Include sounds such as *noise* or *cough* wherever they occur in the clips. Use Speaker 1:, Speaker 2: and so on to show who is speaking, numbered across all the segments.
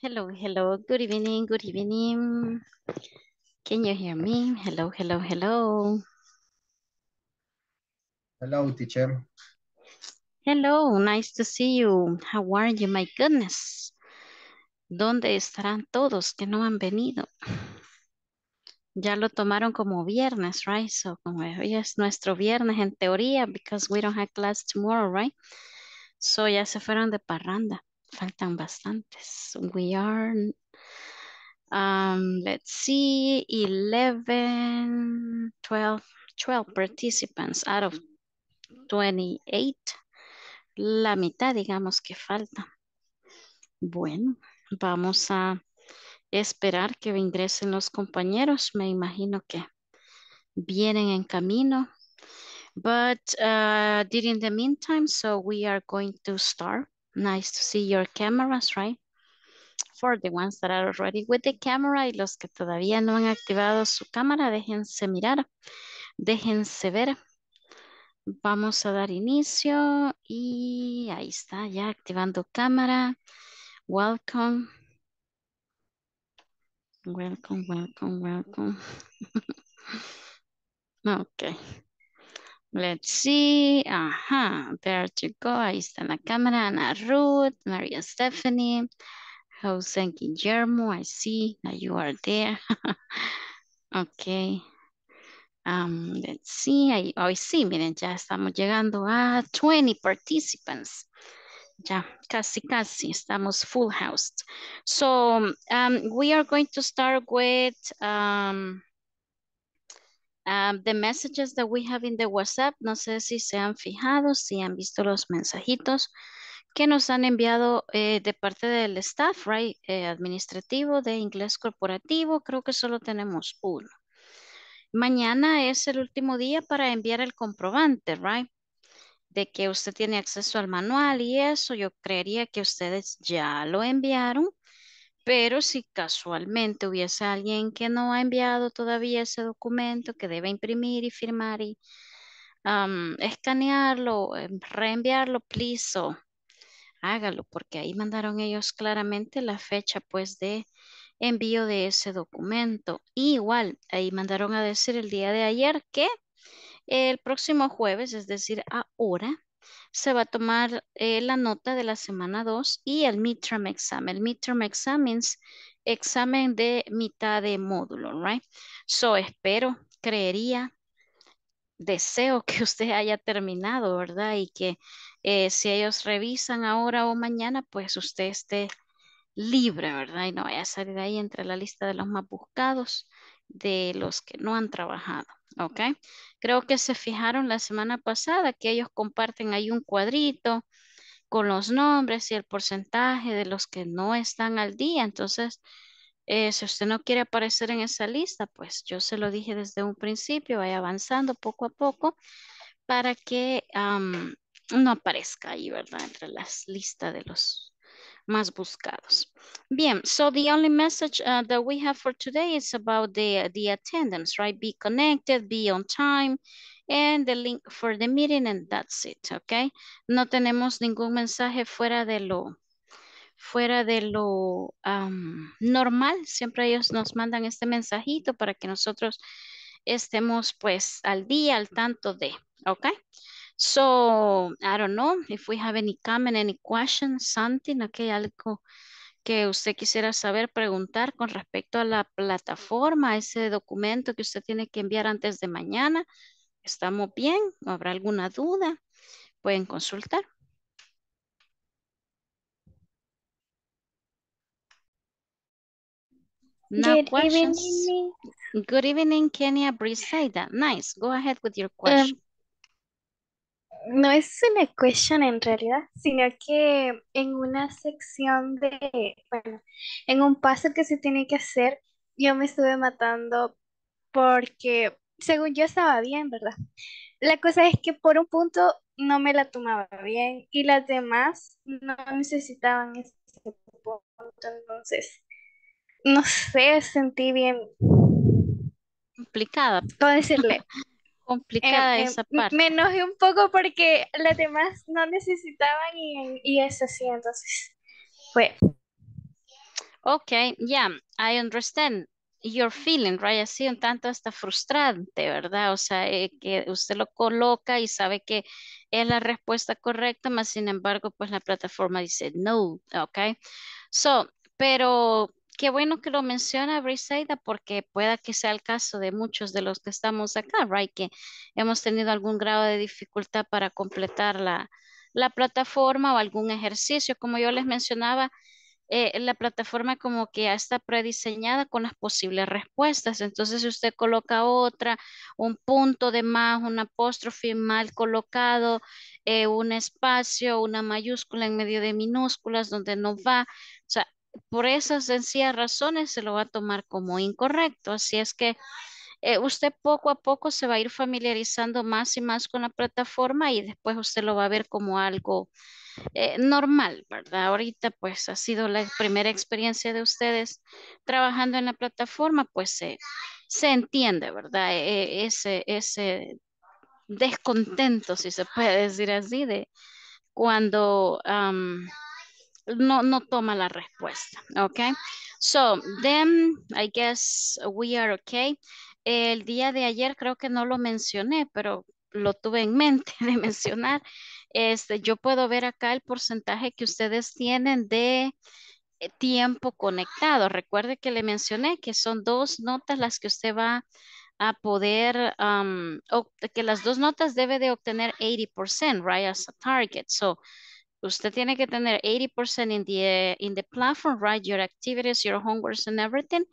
Speaker 1: Hello, hello. Good evening, good evening. Can you hear me? Hello, hello, hello.
Speaker 2: Hello, teacher.
Speaker 1: Hello, nice to see you. How are you? My goodness. ¿Dónde estarán todos que no han venido? Ya lo tomaron como viernes, right? So, como hoy es nuestro viernes en teoría, because we don't have class tomorrow, right? So, ya se fueron de parranda faltan bastantes. We are, um, let's see, 11, 12, 12 participants out of 28. La mitad, digamos que falta. Bueno, vamos a esperar que ingresen los compañeros. Me imagino que vienen en camino. But uh, during the meantime, so we are going to start Nice to see your cameras, right? For the ones that are already with the camera y los que todavía no han activado su cámara, déjense mirar, déjense ver. Vamos a dar inicio y ahí está, ya activando cámara. Welcome. Welcome, welcome, welcome. *laughs* okay. Let's see. Aha! Uh-huh. go. Ahí está la cámara. Ana Ruth, Maria Stephanie, Jose Guillermo. I see that you are there. *laughs* okay. Um, let's see. Ahí, oh, sí, miren, ya estamos llegando a 20 participants. Ya, casi, casi, estamos full housed. So um, we are going to start with um, the ah, messages that we have in the WhatsApp, no sé si se han fijado, si han visto los mensajitos que nos han enviado eh, de parte del staff, right, eh, administrativo de inglés corporativo, creo que solo tenemos uno. Mañana es el último día para enviar el comprobante, right, de que usted tiene acceso al manual y eso, yo creería que ustedes ya lo enviaron pero si casualmente hubiese alguien que no ha enviado todavía ese documento que debe imprimir y firmar y escanearlo, em, reenviarlo, please, hágalo, porque ahí mandaron ellos claramente la fecha pues de envío de ese documento. igual, ahí mandaron a decir el día de ayer que el próximo jueves, es decir, ahora, se va a tomar eh, la nota de la semana 2 y el midterm examen. El midterm examen examen de mitad de módulo, right? So, espero, creería, deseo que *laughs* usted haya terminado, ¿verdad? Y que eh, si ellos revisan ahora o mañana, pues usted esté libre, ¿verdad? Y no vaya a salir ahí entre la lista de los más buscados de los que no han trabajado. Ok, creo que se fijaron la semana pasada que ellos comparten ahí un cuadrito con los nombres y el porcentaje de los que no están al día. Entonces, eh, si usted no quiere aparecer en esa lista, pues yo se lo dije desde un principio, vaya avanzando poco a poco para que no aparezca ahí, ¿verdad? Entre las listas de los más buscados. Bien, so the only message uh, that we have for today is about the, the attendance, right? Be connected, be on time, and the link for the meeting, and that's it, okay? No tenemos ningún mensaje fuera de lo, fuera de lo um, normal. Siempre ellos nos mandan este mensajito para que nosotros estemos pues al día, al tanto de, okay? So, I don't know if we have any comment, any question, something, okay, algo que usted quisiera saber, preguntar con respecto a la plataforma, ese documento que usted tiene que enviar antes de mañana. ¿Estamos bien? ¿Habrá alguna duda? Pueden consultar. No Good Evening. Good evening, Kenya that Nice. Go ahead with your um, question no es una cuestión en realidad, sino que en una
Speaker 2: sección de, bueno, en un paso que se tiene que hacer, yo me estuve matando porque según yo estaba bien, ¿verdad? La cosa es que por un punto no me la tomaba bien y las demás no necesitaban ese punto,
Speaker 1: entonces, no sé, sentí bien complicada. Puedo decirle, complicada em, esa parte. Me
Speaker 2: enojé un poco porque las demás no necesitaban y, es así, entonces
Speaker 1: fue. Ok, yeah, I understand your feeling, right? Así un tanto hasta frustrante, ¿verdad? O sea, eh, que usted lo coloca y sabe que es la respuesta correcta, más sin embargo, pues la plataforma dice no, ok. So, pero Qué bueno que lo menciona Briseida porque pueda que sea el caso de muchos de los que estamos acá, right? Que hemos tenido algún grado de dificultad para completar la, plataforma o algún ejercicio. Como yo les mencionaba, eh, la plataforma como que ya está prediseñada con las posibles respuestas. Entonces, si usted coloca otra, un punto de más, un apóstrofe mal colocado, eh, un espacio, una mayúscula en medio de minúsculas donde no va, o sea, por esas sencillas razones se lo va a tomar como incorrecto. Así es que eh, usted poco a poco se va a ir familiarizando más y más con la plataforma y después usted lo va a ver como algo eh, normal, ¿verdad? Ahorita pues ha sido la primera experiencia de ustedes trabajando en la plataforma, pues se entiende, ¿verdad? E, e, ese, ese descontento, si se puede decir así, de cuando no, no toma la respuesta, ¿OK? So, then, I guess we are okay. El día de ayer creo que no lo mencioné, pero lo tuve en *laughs* mente de mencionar. Este, yo puedo ver acá el porcentaje que ustedes tienen de eh, tiempo conectado. Recuerde que le mencioné que son dos notas las que usted va a poder, um, o que las dos notas debe de obtener 80%, right, as a target. So, Usted tiene que tener 80% in the, in the platform, right? Your activities, your homeworks and everything.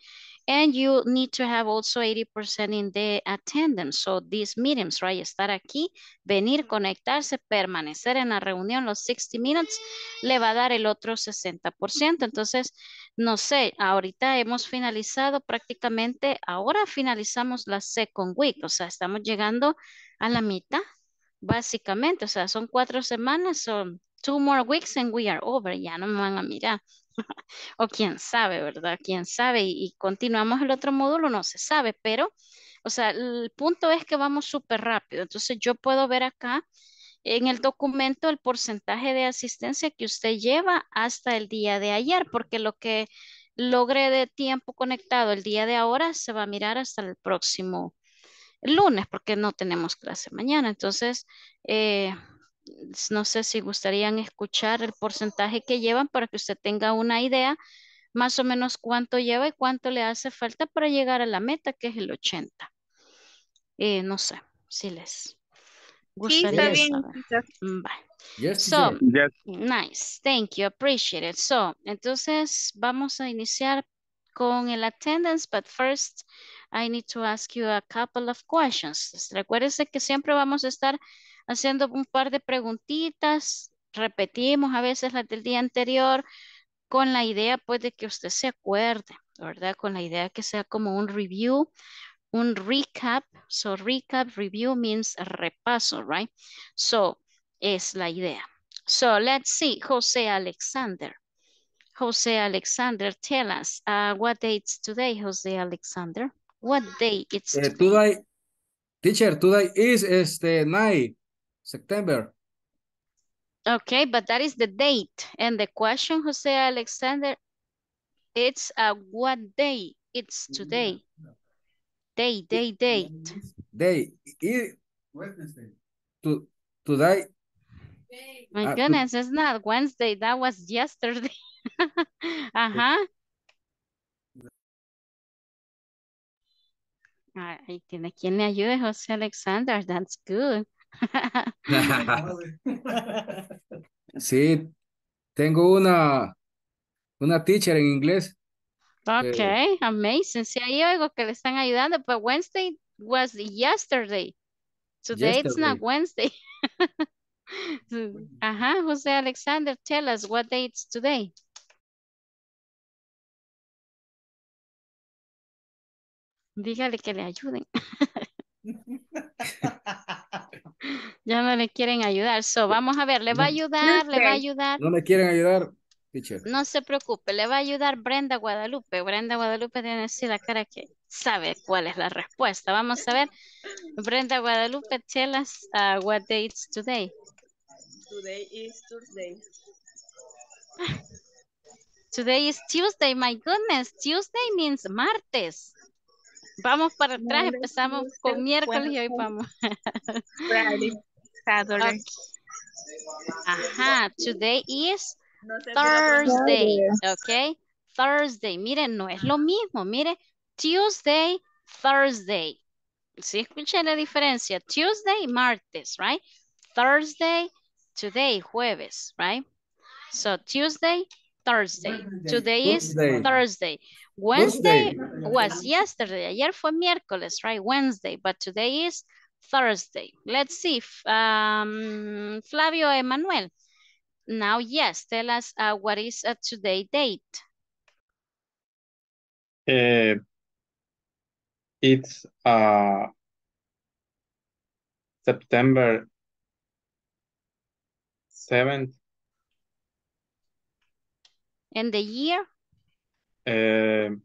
Speaker 1: And you need to have also 80% in the attendance. So these meetings, right? Estar aquí, venir, conectarse, permanecer en la reunión los 60 minutes, le va a dar el otro 60%. Entonces, no sé, ahorita hemos finalizado prácticamente, ahora finalizamos la second week. O sea, estamos llegando a la mitad, básicamente. O sea, son cuatro semanas, son two more weeks and we are over, ya no me van a mirar. *laughs* o quién sabe, ¿verdad? Quién sabe. Y, continuamos el otro módulo, no se sabe, pero, o sea, el punto es que vamos súper rápido. Entonces yo puedo ver acá en el documento el porcentaje de asistencia que usted lleva hasta el día de ayer, porque lo que logre de tiempo conectado el día de ahora se va a mirar hasta el próximo lunes, porque no tenemos clase mañana. Entonces, eh, no sé si gustarían escuchar el porcentaje que llevan para que usted tenga una idea más o menos cuánto lleva y cuánto le hace falta para llegar a la meta, que es el 80. Eh, no sé si les gustaría. Sí, mm, so, nice. Thank you. Appreciate it. So, entonces vamos a iniciar con el attendance, but first I need to ask you a couple of questions. Recuerde que siempre vamos a estar haciendo un par de preguntitas, repetimos a veces las del día anterior, con la idea pues de que usted se acuerde, ¿verdad? Con la idea que sea como un review, un recap. So recap, review means repaso, right? So es la idea. So let's see, José Alexander. José Alexander, tell us, uh, what day it's today, José Alexander? What day it's eh,
Speaker 2: today? teacher, today is, este night. September.
Speaker 1: Okay, but that is the date. And the question, Jose Alexander, it's uh, what day? It's today. Day, day, date.
Speaker 2: Day. It, Wednesday. To, today. My uh, goodness,
Speaker 1: to, it's not Wednesday. That was yesterday. Uh *laughs* uh-huh. Ay, tiene quien le ayude, José Alexander. That's good.
Speaker 2: *laughs* sí, tengo una, una teacher en inglés. Ok, eh,
Speaker 1: amazing. Si hay algo que le están ayudando, pero pues Wednesday was yesterday. Today it's not Wednesday. *laughs* Ajá, José Alexander, tell us what day it's today. Dígale que le ayuden. *laughs* Ya no le quieren ayudar. So, vamos a ver, le va a ayudar, le va a ayudar. No
Speaker 2: me quieren ayudar,
Speaker 1: No se preocupe, le va a ayudar Brenda Guadalupe. Brenda Guadalupe tiene así la cara que sabe cuál es la respuesta. Vamos a ver. Brenda Guadalupe, tell us uh, what day is today.
Speaker 2: Today is Tuesday. Ah.
Speaker 1: Today is Tuesday, my goodness. Tuesday means martes. Vamos para atrás, empezamos con miércoles y hoy vamos. Ah, Ajá, today is
Speaker 2: pues, Thursday,
Speaker 1: ok. Thursday, miren, no es lo mismo, miren, Tuesday, Thursday. ¿Sí escuché la diferencia? Tuesday, martes, right? Thursday, today, jueves, right? So Tuesday, Thursday. Today is Thursday. Wednesday was yesterday. Ayer fue miércoles, right? Wednesday, but today is Thursday. Let's see, um, Flavio Emanuel. Now, yes, tell us uh, what is today date?
Speaker 2: Uh, it's uh, September 7th.
Speaker 1: And the year?
Speaker 2: Eh, um,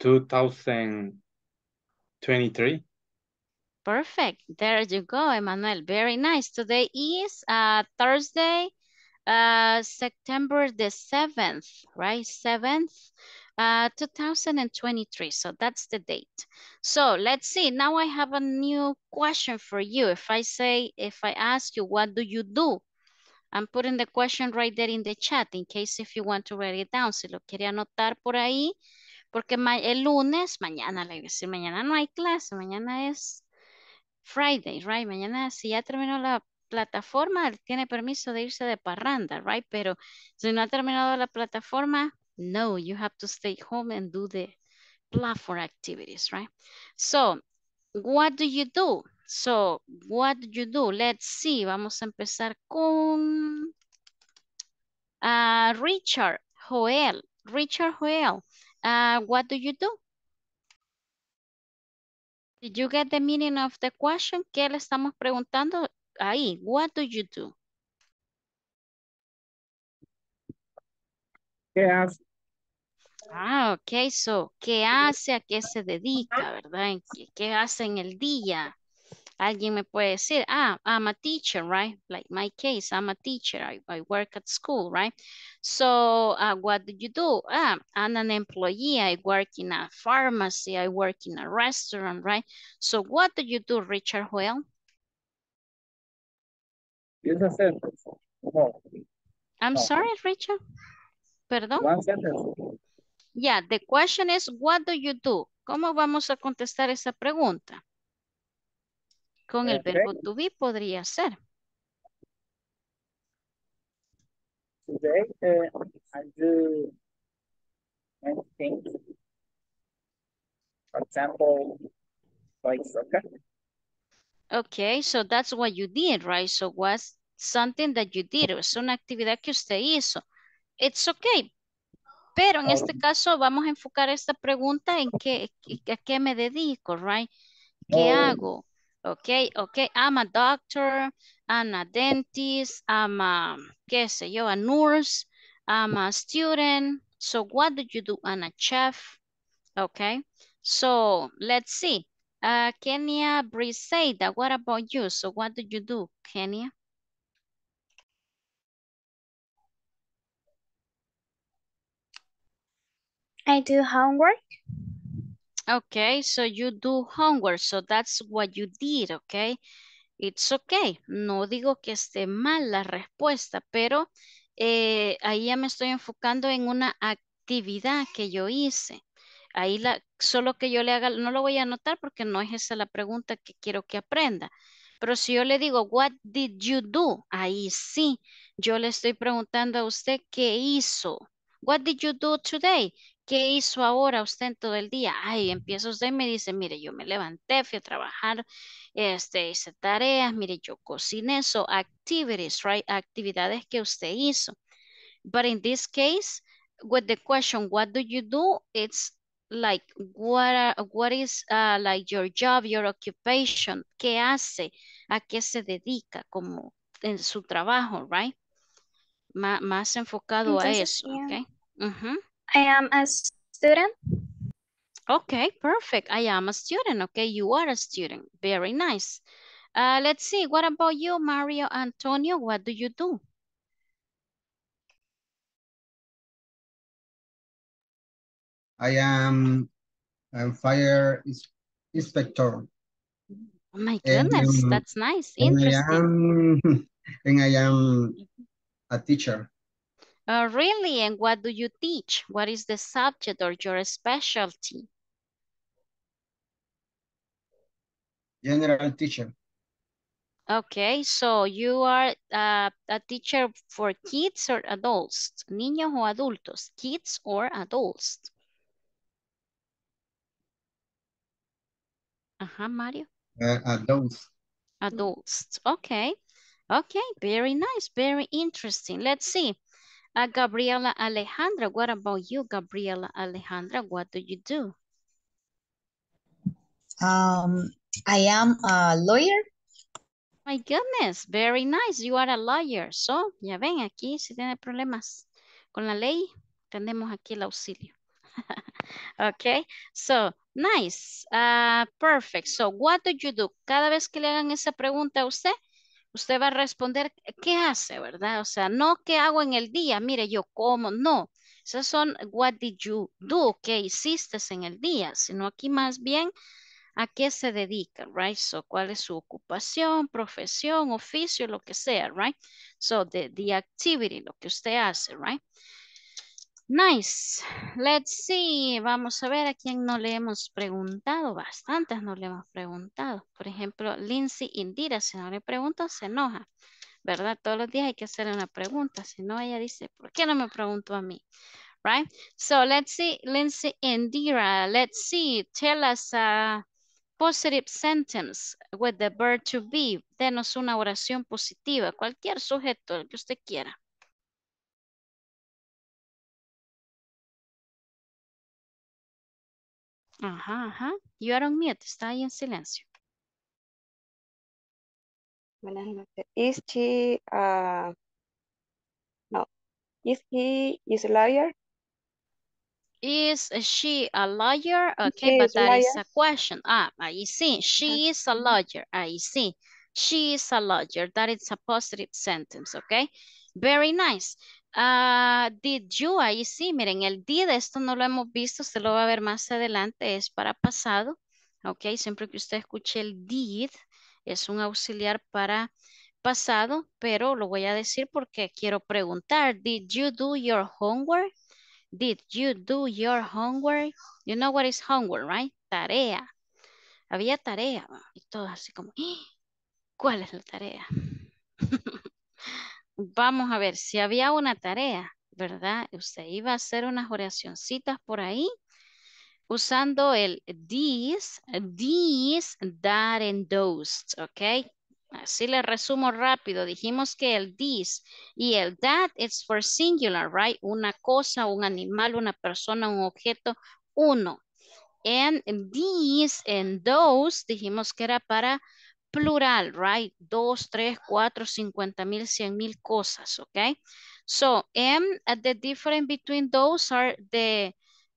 Speaker 2: 2023.
Speaker 1: Perfect. There you go, Emmanuel. Very nice. Today is uh, Thursday, uh, September the 7th, right? 7th, uh, 2023. So that's the date. So let's see. Now I have a new question for you. If I say, if I ask you, what do you do? I'm putting the question right there in the chat in case if you want to write it down. Si lo quería anotar por ahí, porque el lunes, mañana, le decir, mañana no hay clase, mañana es Friday, right? Mañana si ya terminó la plataforma, tiene permiso de irse de parranda, right? Pero si no ha terminado la plataforma, no, you have to stay home and do the platform activities, right? So, what do you do? So, what do you do? Let's see. Vamos a empezar con uh, Richard Joel. Richard Joel, uh, what do you do? Did you get the meaning of the question? ¿Qué le estamos preguntando? Ahí, what do you do? ¿Qué hace? Ah, ok, so, ¿qué hace? ¿A qué se dedica, verdad? qué hace en el día? Alguien me puede decir, ah, I'm a teacher, right? Like my case, I'm a teacher. I, I work at school, right? So uh, what do you do? Ah, I'm an employee. I work in a pharmacy. I work in a restaurant, right? So what do you do, Richard Hoyle?
Speaker 2: sentence. No.
Speaker 1: I'm no. sorry, Richard. Perdón. One sentence. Yeah, the question is, what do you do? ¿Cómo vamos a contestar esa pregunta? Con el verbo to be podría ser. Today, eh, I
Speaker 2: For example,
Speaker 1: Okay, so that's what you did, right? So was something that you did? Es una actividad que usted hizo. It's okay. Pero en este caso vamos a enfocar esta pregunta en qué, a qué me dedico, right? ¿Qué oh. hago? Okay, okay, I'm a doctor, I'm a dentist, I'm a, qué sé yo, a nurse, I'm a student. So what do you do? I'm a chef. Okay, so let's see. Uh, Kenya Briseida, what about you? So what do you do, Kenya? I do homework. Okay, so you do homework, so that's what you did, okay? It's okay. No digo que esté mal la respuesta, pero eh, ahí ya me estoy enfocando en una actividad que yo hice. Ahí la, solo que yo le haga, no lo voy a anotar porque no es esa la pregunta que quiero que aprenda. Pero si yo le digo, what did you do? Ahí sí, yo le estoy preguntando a usted qué hizo. What did you do today? ¿Qué hizo ahora usted en todo el día? Ay, empieza usted y me dice, mire, yo me levanté, fui a trabajar, este, hice tareas, mire, yo cociné, eso, activities, right? Actividades que usted hizo. But in this case, with the question, what do you do? It's like, what, are, what is uh, like your job, your occupation? ¿Qué hace? ¿A qué se dedica? Como en su trabajo, right? más enfocado a eso, ¿ok? I am a student. Okay, perfect. I am a student. Okay, you are a student. Very nice. Uh, let's see, what about you, Mario Antonio? What do you do?
Speaker 2: I am a fire inspector.
Speaker 1: Oh my goodness, and, um, that's nice. Interesting. And I
Speaker 2: am, *laughs* and I am a teacher.
Speaker 1: Uh, really? And what do you teach? What is the subject or your specialty?
Speaker 2: General teacher.
Speaker 1: Okay, so you are uh, a teacher for kids or adults? Niños o adultos? Kids or adults? uh -huh, Mario.
Speaker 2: Uh, adults.
Speaker 1: Adults, okay. Okay, very nice, very interesting. Let's see. Uh, Gabriela Alejandra, what about you, Gabriela Alejandra? What do you do? Um, I am a lawyer. My goodness, very nice. You are a lawyer. So, ya ven, aquí si tiene problemas con la ley, tenemos aquí el auxilio. *laughs* ok, so, nice. Uh, perfect. So, what do you do? Cada vez que le hagan esa pregunta a usted, usted va a responder qué hace, ¿verdad? O sea, no qué hago en el día, mire, yo como, no. Esas son what did you do, qué hiciste en el día, sino aquí más bien a qué se dedica, right? So, cuál es su ocupación, profesión, oficio, lo que sea, right? So, the, the activity, lo que usted hace, right? Nice. Let's see. Vamos a ver a quién no le hemos preguntado. Bastantes no le hemos preguntado. Por ejemplo, Lindsay Indira, si no le pregunto, se enoja. ¿Verdad? Todos los días hay que hacerle una pregunta. Si no, ella dice, ¿por qué no me preguntó a mí? Right? So, let's see. Lindsay Indira, let's see. Tell us a positive sentence with the verb to be. Denos una oración positiva. Cualquier sujeto, que usted quiera. Ajá, ajá. You are on mute. Está ahí en silencio. Buenas noches. Is she, uh, no, is he is a liar? Is she a lawyer? Okay, but that is that liar. is a question. Ah, I see. She ah. is a lawyer. I see. She is a lawyer. That is a positive sentence, okay? Very nice. Uh, did you, ahí sí, miren, el did, esto no lo hemos visto, usted lo va a ver más adelante, es para pasado, ok, siempre que usted escuche el did, es un auxiliar para pasado, pero lo voy a decir porque quiero preguntar, did you do your homework? Did you do your homework? You know what is homework, right? Tarea. Había tarea, y todo así como, ¡Ah! ¿cuál es la tarea? *laughs* vamos a ver, si había una tarea, ¿verdad? Usted iba a hacer unas oracioncitas por ahí usando el this, this, that, and those, ¿ok? Así le resumo rápido. Dijimos que el this y el that is for singular, right? Una cosa, un animal, una persona, un objeto, uno. And these and those dijimos que era para plural, right? Dos, tres, cuatro, cincuenta mil, cien mil cosas, okay? So, and uh, the difference between those are the,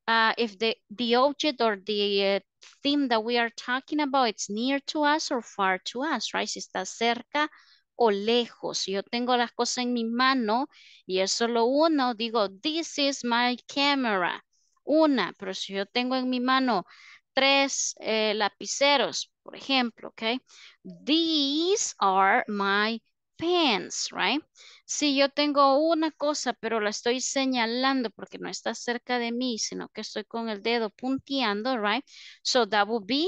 Speaker 1: uh, if the, the object or the uh, theme that we are talking about, it's near to us or far to us, right? Si está cerca o lejos. Yo tengo las cosas en mi mano y es solo uno. Digo, this is my camera. Una, pero si yo tengo en mi mano tres eh, lapiceros, por ejemplo, okay. These are my pens, right? Si yo tengo una cosa, pero la estoy señalando porque no está cerca de mí, sino que estoy con el dedo punteando, right? So that would be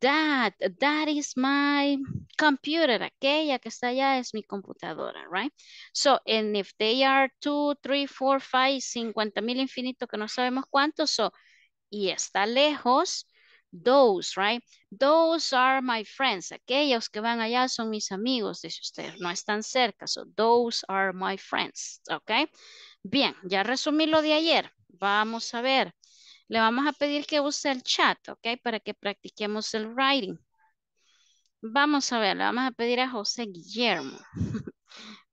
Speaker 1: that. That is my computer. Aquella que está allá es mi computadora, right? So, and if they are two, three, four, five, cincuenta mil infinito que no sabemos cuántos, so, y está lejos, Those, right? Those are my friends. Aquellos que van allá son mis amigos, dice usted. No están cerca. So, those are my friends, ¿ok? Bien, ya resumí lo de ayer. Vamos a ver. Le vamos a pedir que use el chat, ¿ok? Para que practiquemos el writing. Vamos a ver, le vamos a pedir a José Guillermo. *laughs*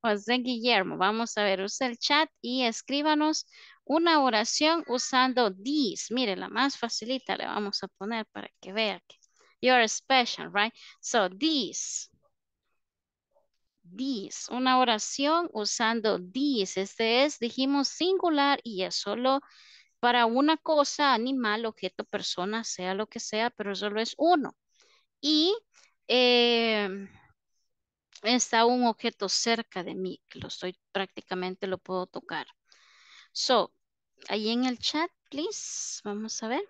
Speaker 1: José Guillermo, vamos a ver, use el chat y escríbanos una oración usando this, Mire, la más facilita le vamos a poner para que vea que you're special, right? So this, this, Una oración usando this, Este es, dijimos, singular y es solo para una cosa, animal, objeto, persona, sea lo que sea, pero solo es uno. Y eh, está un objeto cerca de mí, lo estoy prácticamente lo puedo tocar. So, ahí en el chat, please, vamos a ver.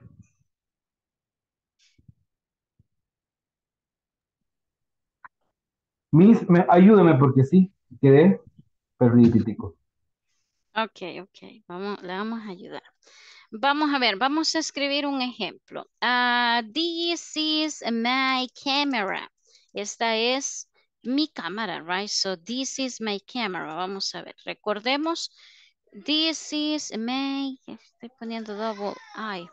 Speaker 2: Miss, me, ayúdame porque sí, quedé perdido.
Speaker 1: Ok, ok, vamos, le vamos a ayudar. Vamos a ver, vamos a escribir un ejemplo. this ah, is my camera. Esta es mi cámara, right? So this is my camera. Vamos a ver, recordemos This is my, estoy poniendo double I.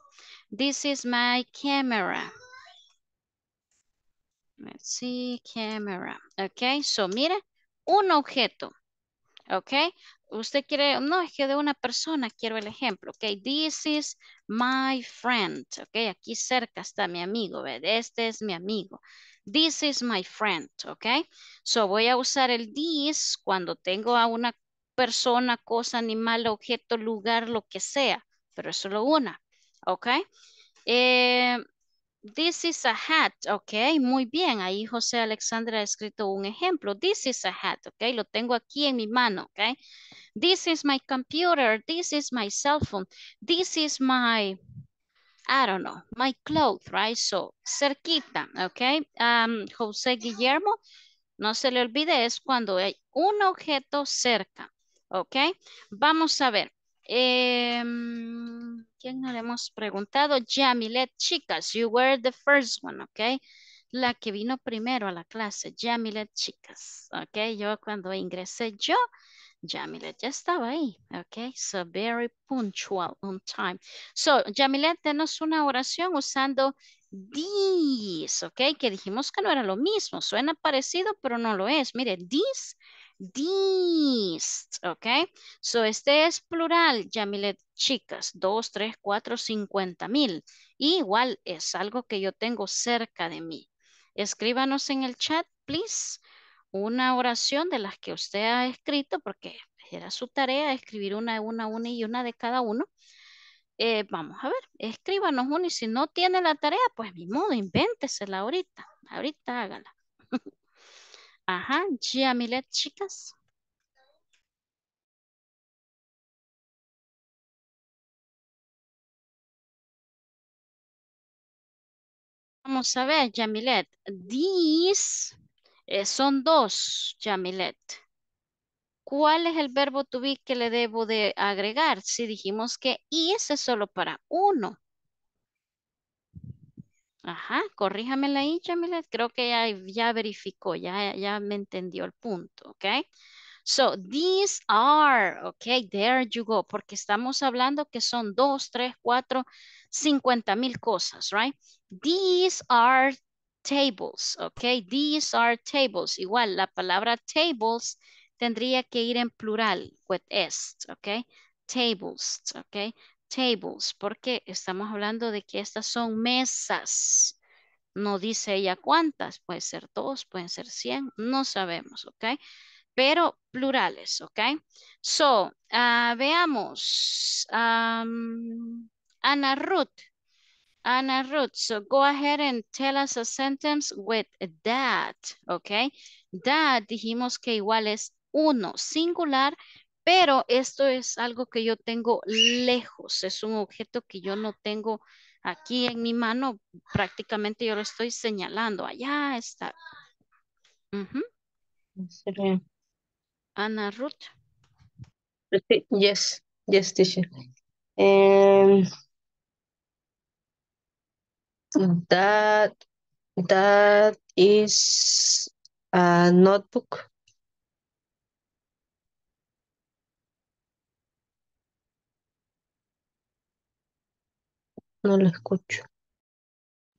Speaker 1: This is my camera. Let's see, camera. Ok, so mire, un objeto. Ok, usted quiere, no, es que de una persona quiero el ejemplo. Ok, this is my friend. Ok, aquí cerca está mi amigo, Este es mi amigo. This is my friend, ¿ok? So voy a usar el this cuando tengo a una persona, cosa, animal, objeto, lugar, lo que sea, pero es solo una, ¿ok? Eh, this is a hat, ¿ok? Muy bien, ahí José Alexandra ha escrito un ejemplo. This is a hat, ¿ok? Lo tengo aquí en mi mano, ¿ok? This is my computer, this is my cell phone, this is my... I don't know, my clothes, right? So, cerquita, ¿ok? Um, José Guillermo, no se le olvide, es cuando hay un objeto cerca. ¿Ok? Vamos a ver. Em, ¿Quién no le hemos preguntado? Jamilet, chicas, you were the first one, ¿ok? La que vino primero a la clase, Jamilet, chicas, ¿ok? Yo cuando ingresé yo, Jamilet ya estaba ahí, ¿ok? So very punctual on time. So, Jamilet, denos una oración usando this, ¿ok? Que dijimos que no era lo mismo, suena parecido, pero no lo es. Mire, this these, ¿ok? So, este es plural, Yamilet, chicas, dos, tres, cuatro cincuenta mil. igual es algo que yo tengo cerca de mí. Escríbanos en el chat, please, una oración de las que usted ha escrito, porque era su tarea escribir una, una, una y una de cada uno. Eh, vamos a ver, escríbanos una y si no tiene la tarea, pues mi modo, invéntesela ahorita, ahorita hágala. *laughs* Ajá, yamilet, chicas. Vamos a ver, Yamilet. These eh, son dos, Yamilet. ¿Cuál es el verbo to be que le debo de agregar? Si dijimos que is es solo para uno. Ajá, corríjamela ahí, Jamila. Creo que ya, verificó, ya, ya me entendió el punto, ¿ok? So, these are, ok, there you go, porque estamos hablando que son dos, tres, cuatro, cincuenta mil cosas, right? These are tables, ok, these are tables. Igual, la palabra tables tendría que ir en plural, with est, ok, tables, ok tables, porque estamos hablando de que estas son mesas. No dice ella cuántas, puede ser dos, pueden ser cien, no sabemos, ¿ok? Pero plurales, ¿ok? So, ah, veamos. Um, Ana Ruth. Ana Ruth, so go ahead and tell us a sentence with that, ¿ok? That dijimos que igual es uno, singular, pero esto es algo que yo tengo lejos, es un objeto que yo no tengo aquí en mi mano, prácticamente yo lo estoy señalando, allá está. Ana Ruth.
Speaker 2: Pues yes, yes, teacher. Em, that, that is a notebook. No lo escucho.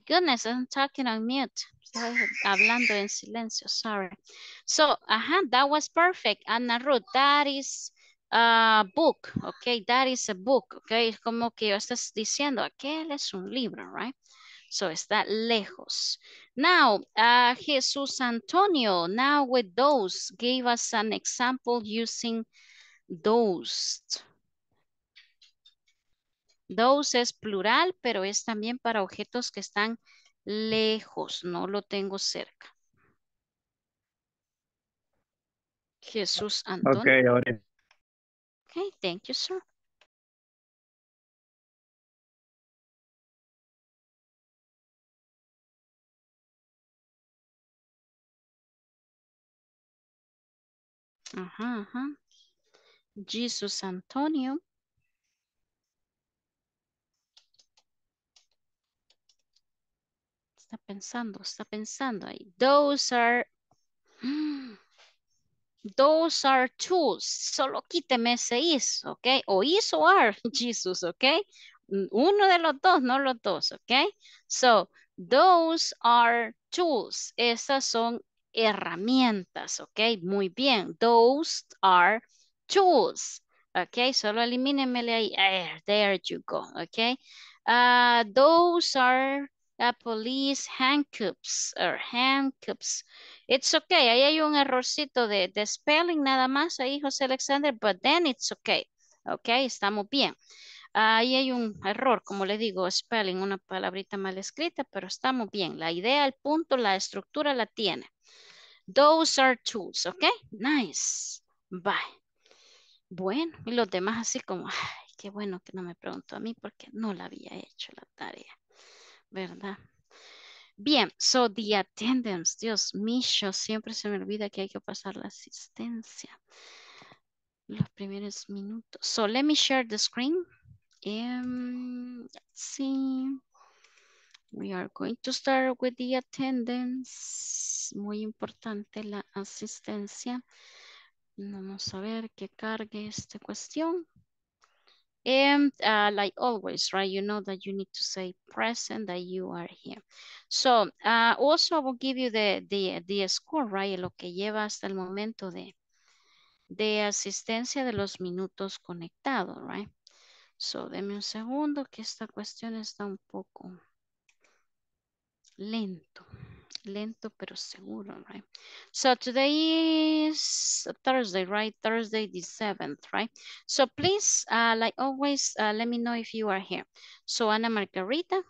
Speaker 1: Goodness, I'm talking on mute. Estoy hablando en silencio, sorry. So, ajá, that was perfect. Ana Ruth, that is a book, okay? That is a book, okay? Es como que yo estás diciendo, aquel es un libro, right? So, está lejos. Now, uh, ah, Jesus Antonio, now with those, gave us an example using those. Dose es plural, pero es también para objetos que están lejos, no lo tengo cerca. Jesús Antonio. Ok,
Speaker 2: ahora. Okay, thank you, sir.
Speaker 1: Ajá, ajá. Jesús Antonio. Está pensando, está pensando ahí. Those are... Mm, those are tools. Solo quíteme ese is, ¿ok? O is or are, *laughs* Jesus, ¿ok? Uno de los dos, no los dos, ¿ok? So, those are tools. Esas son herramientas, ¿ok? Muy bien. Those are tools. ¿ok? Solo elimínemele ahí. There you go, ¿ok? Uh, those are a police handcuffs or handcuffs. It's okay. Ahí hay un errorcito de, spelling nada más ahí, José Alexander, but then it's okay. Okay, estamos bien. Ahí hay un error, como le digo, spelling, una palabrita mal escrita, pero estamos bien. La idea, el punto, la estructura la tiene. Those are tools, okay? Nice. Bye. Bueno, y los demás así como, ay, qué bueno que no me preguntó a mí porque no la había hecho la tarea. ¿verdad? Bien, so the attendance, Dios mío, siempre se me olvida que hay que pasar la asistencia. Los primeros minutos. So let me share the screen. Um, let's see. We are going to start with the attendance. Muy importante la asistencia. Vamos a ver que cargue esta cuestión. And uh, like always, right, you know that you need to say present, that you are here. So uh, also I will give you the, the, the score, right, lo que lleva hasta el momento de, de asistencia de los minutos conectados, right. So deme un segundo que esta cuestión está un poco lento lento pero seguro, right? So today is Thursday, right? Thursday the 7th, right? So please, uh, like always, uh, let me know if you are here. So Ana Margarita.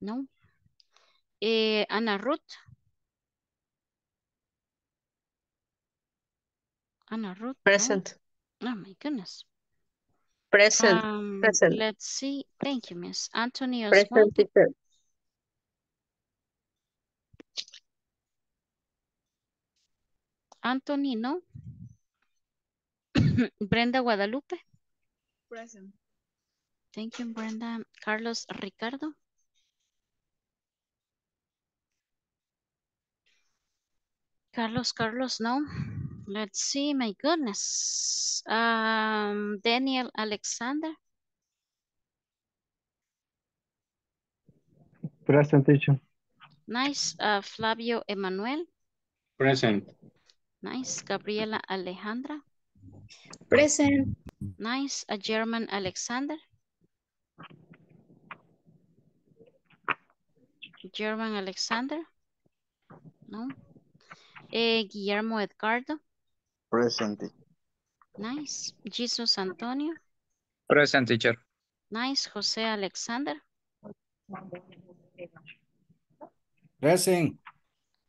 Speaker 1: No. Eh, Ana Ruth. Ana Ruth. Present. Oh my goodness.
Speaker 2: Present. Um, present. Let's
Speaker 1: see. Thank you, Miss Anthony. Present Anthony, no. *coughs* Brenda Guadalupe. Present. Thank you, Brenda. Carlos Ricardo. Carlos, Carlos, no. Let's see, my goodness. Um, Daniel Alexander.
Speaker 2: Presentation.
Speaker 1: Nice. Uh, Flavio Emanuel. Present. Nice. Gabriela Alejandra. Present. Nice. German Alexander. German Alexander. No. Eh, Guillermo Edgardo. Presente. Nice. Jesus Antonio.
Speaker 2: Presente, teacher.
Speaker 1: Nice. José Alexander. Presente.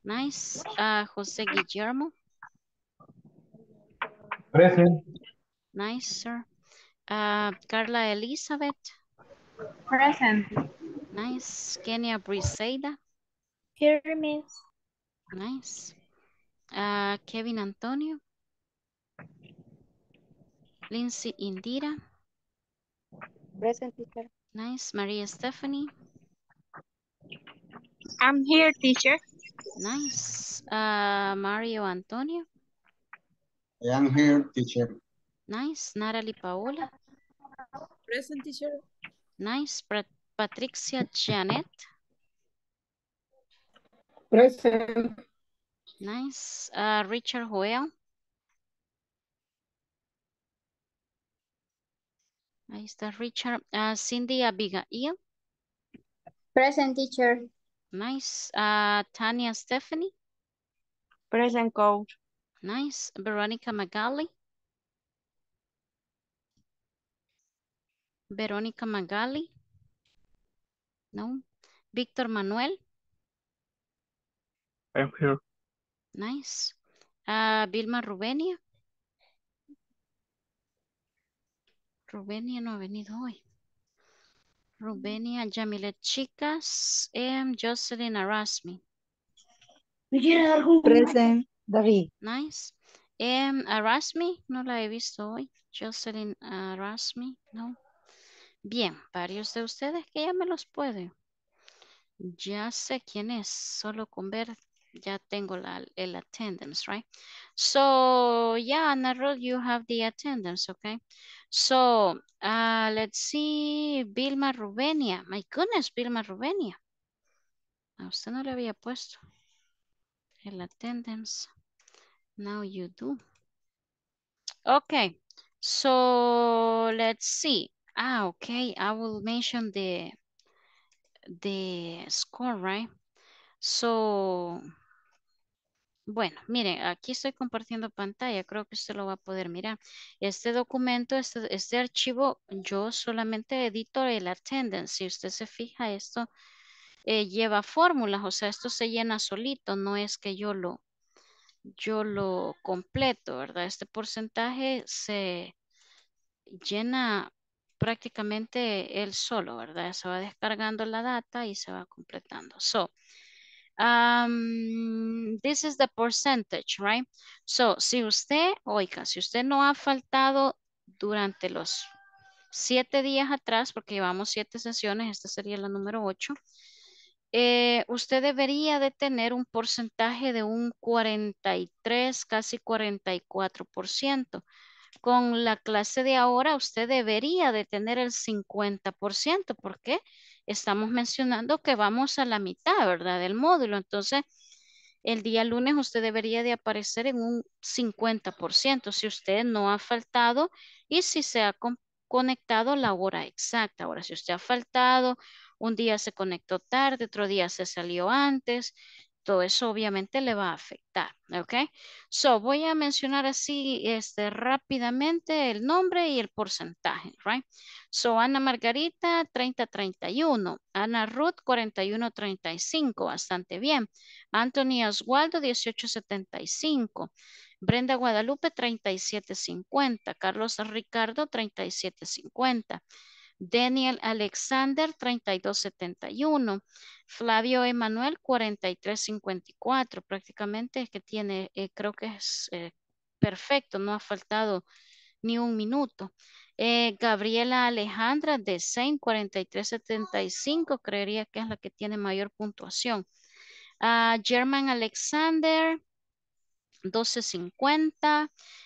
Speaker 1: Nice. Ah, José Guillermo. Presente. Nice, sir. Ah, Carla Elizabeth. Presente. Nice. Kenia Briseida. Here, miss. Nice. Ah, Kevin Antonio. Lindsay Indira. Present, teacher. Nice. Maria Stephanie. I'm here, teacher. Nice. Uh, Mario Antonio.
Speaker 2: I am here, teacher.
Speaker 1: Nice. Natalie Paola. Present, teacher. Nice. Pat Patricia Janet. Present. Nice. Uh, Richard Joel. Ahí está Richard. Ah, Cindy Abigail. Present teacher. Nice. Ah, Tania Stephanie. Present coach. Nice. Veronica Magali. Veronica Magali. No. Victor Manuel. I'm here. Nice. Ah, Vilma Rubenia. Rubenia no ha venido hoy. Mm. Rubenia, Yamilet Chicas, em, me Jocelyn Arasmi.
Speaker 2: Present, David.
Speaker 1: Nice. Um, em, Arasmi, no la he visto hoy. Jocelyn Arasmi, no. Bien, varios de ustedes que ya me los puede. Ya sé quién es, solo con ver ya tengo la, el attendance, right? So, yeah, Narol, you have the attendance, okay? So, uh, let's see, Vilma Rubenia. My goodness, Vilma Rubenia. A usted no le había puesto el attendance. Now you do. Okay, so let's see. Ah, okay, I will mention the the score, right? So Bueno, miren, aquí estoy compartiendo pantalla, creo que usted lo va a poder mirar. Este documento, este, este archivo, yo solamente edito el attendance. Si usted se fija, esto eh, lleva fórmulas, o sea, esto se llena solito, no es que yo lo, yo lo completo, ¿verdad? Este porcentaje se llena prácticamente él solo, ¿verdad? Se va descargando la data y se va completando. So, Um, this is the percentage, right? So, si usted, oiga, si usted no ha faltado durante los siete días atrás, porque llevamos siete sesiones, esta sería la número ocho, eh, usted debería de tener un porcentaje de un 43, casi 44%. Con la clase de ahora, usted debería de tener el 50%. ¿Por qué? Porque estamos mencionando que vamos a la mitad, ¿verdad? Del módulo. Entonces, el día lunes usted debería de aparecer en un 50% si usted no ha faltado y si se ha conectado la hora exacta. Ahora, si usted ha faltado, un día se conectó tarde, otro día se salió antes, todo eso obviamente le va a afectar, ¿ok? So, voy a mencionar así este, rápidamente el nombre y el porcentaje, right? So, Ana Margarita, 30-31. Ana Ruth, 41-35, bastante bien. Anthony Oswaldo, 1875. Brenda Guadalupe, 3750. Carlos Ricardo, 37-50. Daniel Alexander 3271, Flavio Emanuel 4354. Prácticamente es que tiene, eh, creo que es eh, perfecto, no ha faltado ni un minuto. Eh, Gabriela Alejandra de Saint 4375, creería que es la que tiene mayor puntuación. Ah, German Alexander 1250.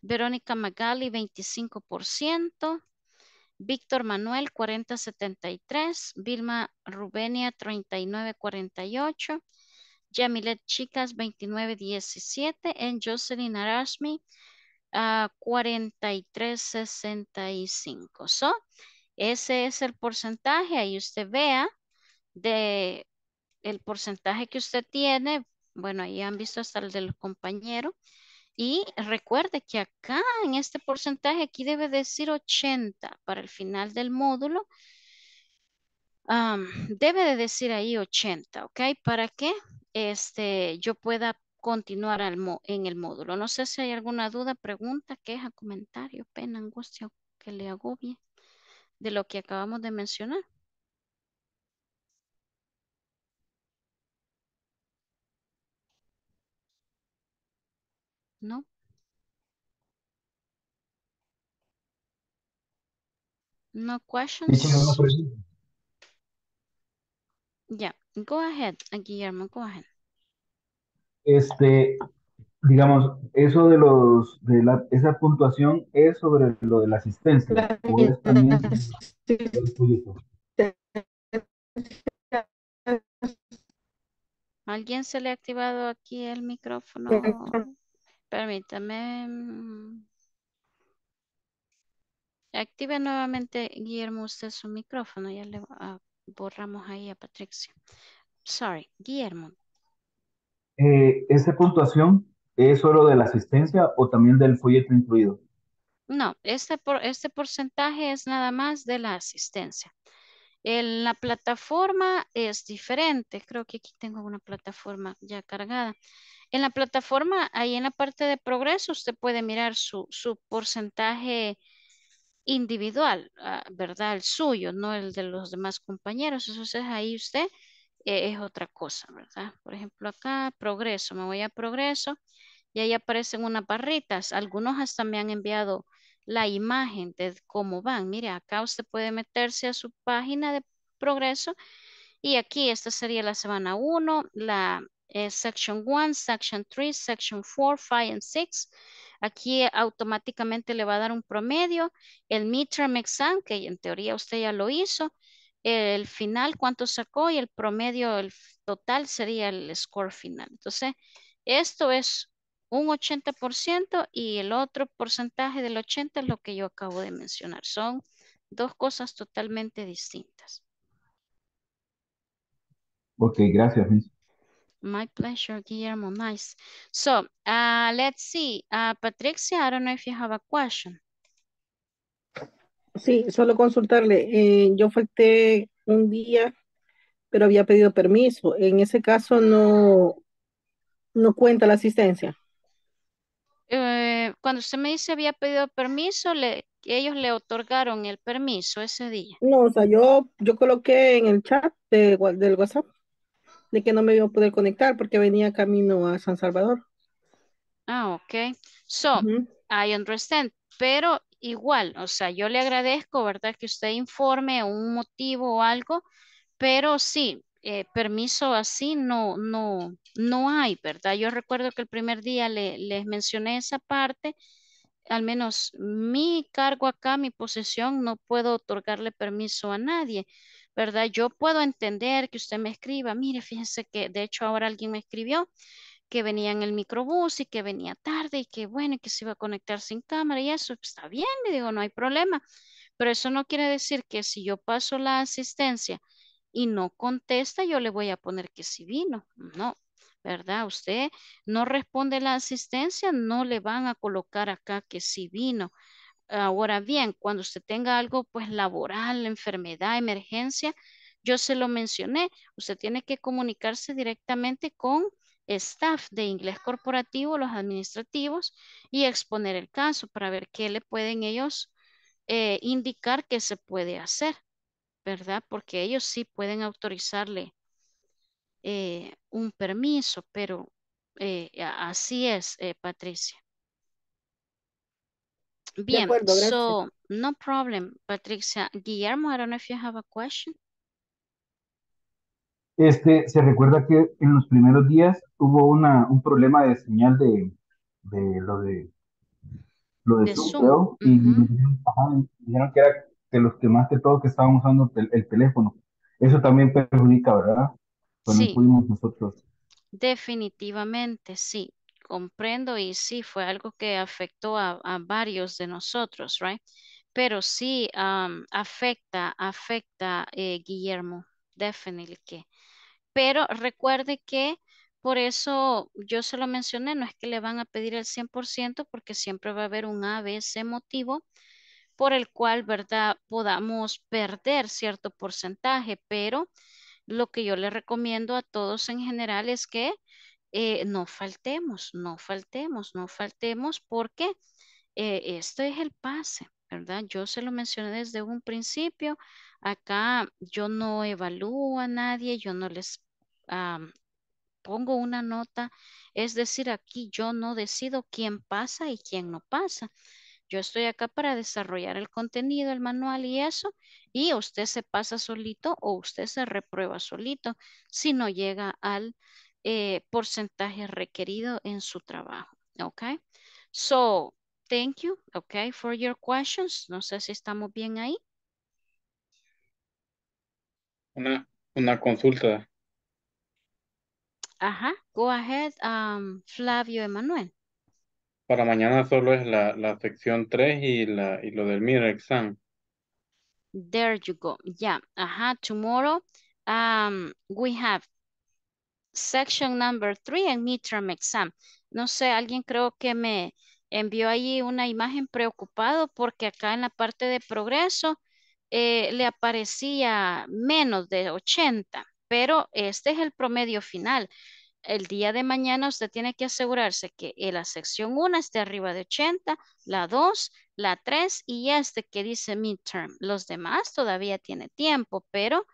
Speaker 1: Verónica Magali, 25%. Víctor Manuel, 4073. Vilma Rubenia, 3948. Yamilet Chicas, 2917. En Jocelyn Arashmi, 4365. Ah, ese es el porcentaje. Ahí usted vea de el porcentaje que usted tiene. Bueno, ahí han visto hasta el del compañero. Y recuerde que acá en este porcentaje, aquí debe decir 80 para el final del módulo. debe de decir ahí 80, ¿ok? Para que este, yo pueda continuar en el módulo. No sé si hay alguna duda, pregunta, queja, comentario, pena, angustia que le agobie de lo que acabamos de mencionar. ¿no? No questions? Ya, go ahead, Guillermo, go ahead.
Speaker 2: Este, digamos, eso de los, de la, esa puntuación es sobre lo de la asistencia.
Speaker 1: ¿Alguien se le ha activado aquí el micrófono? Permítame. Mm. Active nuevamente, Guillermo, usted su micrófono. Ya le ah, borramos ahí a Patricia. Sorry, Guillermo.
Speaker 2: Eh, ¿Esa puntuación es solo de la asistencia o también del folleto incluido?
Speaker 1: No, este, este porcentaje es nada más de la asistencia. En la plataforma es diferente. Creo que aquí tengo una plataforma ya cargada. En la plataforma, ahí en la parte de progreso, usted puede mirar su, porcentaje individual, ah, ¿verdad? El suyo, no el de los demás compañeros. eso es ahí usted eh, es otra cosa, ¿verdad? Por ejemplo, acá, progreso, me voy a progreso y ahí aparecen unas barritas. Algunos hasta me han enviado la imagen de cómo van. Mire, acá usted puede meterse a su página de progreso y aquí esta sería la semana 1, la eh, section 1, Section 3, Section 4, 5 and 6. Aquí automáticamente le va a dar un promedio. El midterm exam, que en teoría usted ya lo hizo. El final, cuánto sacó y el promedio, el total sería el score final. Entonces, esto es un 80% y el otro porcentaje del 80% es lo que yo acabo de mencionar. Son dos cosas totalmente distintas.
Speaker 2: Ok, gracias,
Speaker 1: My pleasure, Guillermo. Nice. So uh, let's see. Uh, Patricia, I don't know if you have a question. Sí, solo consultarle. Eh, yo falté un día, pero había pedido permiso. En ese caso no,
Speaker 2: no cuenta la asistencia.
Speaker 1: Eh, cuando usted me dice había pedido permiso, le, ellos le otorgaron el permiso ese día.
Speaker 2: No, o sea, yo,
Speaker 1: yo coloqué en el chat del WhatsApp de que no me iba a poder conectar porque venía camino a San Salvador. Ah, ok. So, I understand, pero igual, o sea, yo le agradezco, ¿verdad? Que usted informe un motivo o algo, pero sí, eh, permiso así no, no, no hay, ¿verdad? Yo recuerdo que el primer día les mencioné esa parte, al menos mi cargo acá, mi posesión, no puedo otorgarle permiso a nadie. ¿verdad? Yo puedo entender que usted me escriba, mire, fíjense que de hecho ahora alguien me escribió que venía en el microbús y que venía tarde y que bueno, que se iba a conectar sin cámara y eso está bien, le digo, no hay problema, pero eso no quiere decir que si yo paso la asistencia y no contesta, yo le voy a poner que si vino, no, ¿verdad? Usted no responde la asistencia, no le van a colocar acá que si vino, Ahora bien, cuando usted tenga algo pues laboral, enfermedad, emergencia, yo se lo mencioné, usted tiene que comunicarse directamente con staff de inglés corporativo, los administrativos, y exponer el caso para ver qué le pueden ellos eh, indicar que se puede hacer, ¿verdad? Porque ellos sí pueden autorizarle eh, un permiso, pero eh, así es, Patricia. Bien, so no problem, Patricia. Guillermo, I don't know if you have a question.
Speaker 2: Este, se recuerda que en los primeros días hubo una, un problema de señal de, de lo de lo de, Zoom, y dijeron que era de los que más que todo que estaban usando el, teléfono. Eso también perjudica, ¿verdad?
Speaker 1: Cuando pues pudimos nosotros. Definitivamente, sí comprendo y sí, fue algo que afectó a, varios de nosotros, right? Pero sí, afecta, afecta, eh, Guillermo, definitely que. Pero recuerde que por eso yo se lo mencioné, no es que le van a pedir el 100% porque siempre va a haber un ABC motivo por el cual, ¿verdad? Podamos perder cierto porcentaje, pero lo que yo le recomiendo a todos en general es que eh, no faltemos, no faltemos, no faltemos porque eh, esto es el pase, ¿verdad? Yo se lo mencioné desde un principio. Acá yo no evalúo a nadie, yo no les pongo una nota. Es decir, aquí yo no decido quién pasa y quién no pasa. Yo estoy acá para desarrollar el contenido, el manual y eso, y usted se pasa solito o usted se reprueba solito si no llega al eh, porcentaje requerido en su trabajo. Okay. So, thank you, okay, for your questions. No sé si estamos bien ahí.
Speaker 2: Una, una consulta.
Speaker 1: Ajá, go ahead, um, Flavio Emanuel.
Speaker 2: Para mañana solo es la, sección 3 y, la, lo del mirror exam.
Speaker 1: There you go. Yeah, ajá, tomorrow um, we have section number three en midterm exam. No sé, alguien creo que me envió ahí una imagen preocupado porque acá en la parte de progreso eh, le aparecía menos de 80, pero este es el promedio final. El día de mañana usted tiene que asegurarse que la sección 1 esté arriba de 80, la 2, la 3 y este que dice midterm. Los demás todavía tiene tiempo, pero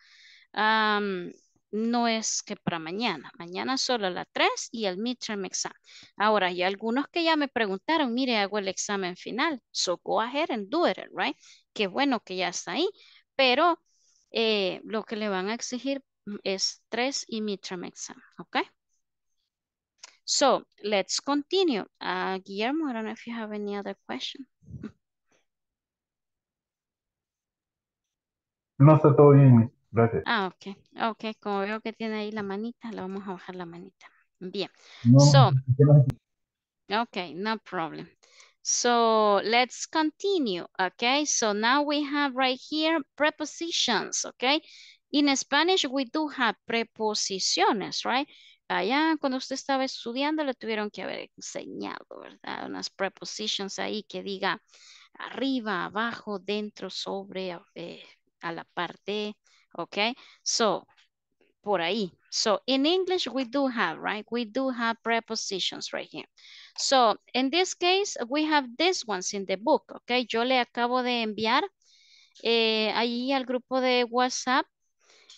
Speaker 1: no es que para mañana, mañana solo la 3 y el midterm exam. Ahora, hay algunos que ya me preguntaron, mire, hago el examen final, so go ahead and do it, right? Qué bueno que ya está ahí, pero eh, lo que le van a exigir es 3 y midterm exam, ¿ok? So, let's continue. Ah, Guillermo, I don't know if you have any other question.
Speaker 2: No, está todo bien,
Speaker 1: Ah, ok. Ok, como veo que tiene ahí la manita, la vamos a bajar la manita. Bien. No, so, okay, no problem. So let's continue. Okay, so now we have right here prepositions. Okay, in Spanish we do have preposiciones, right? Allá cuando usted estaba estudiando le tuvieron que haber enseñado, ¿verdad? Unas prepositions ahí que diga arriba, abajo, dentro, sobre, eh, a la parte Okay, so por ahí. So in English, we do have, right? We do have prepositions right here. So in this case, we have these ones in the book, okay? Yo le acabo de enviar eh, ahí allí al grupo de WhatsApp